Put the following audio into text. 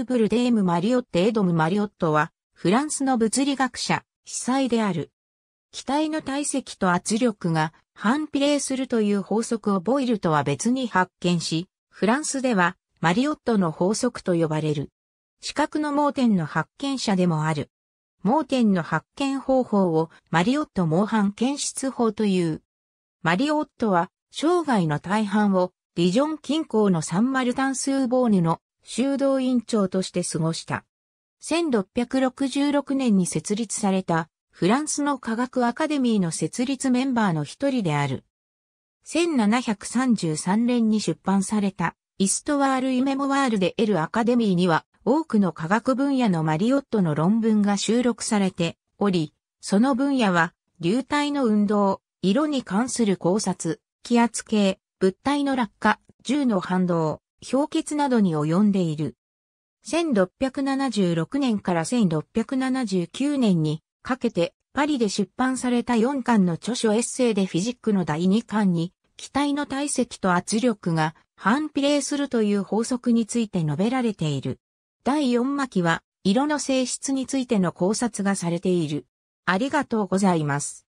ーブルデーム・マリオット・エドム・マリオットは、フランスの物理学者、司祭である。機体の体積と圧力が反比例するという法則をボイルとは別に発見し、フランスではマリオットの法則と呼ばれる。視覚の盲点の発見者でもある。盲点の発見方法をマリオット盲反検出法という。マリオットは生涯の大半をディジョン近郊のサンマルタンスーボーヌの修道院長として過ごした。1666年に設立されたフランスの科学アカデミーの設立メンバーの一人である。1733年に出版されたイストワール・イメモワールで得るアカデミーには多くの科学分野のマリオットの論文が収録されており、その分野は流体の運動、色に関する考察、気圧計、物体の落下、銃の反動、氷結などに及んでいる。1676年から1679年にかけてパリで出版された4巻の著書エッセイでフィジックの第2巻に気体の体積と圧力が反比例するという法則について述べられている。第4巻は色の性質についての考察がされている。ありがとうございます。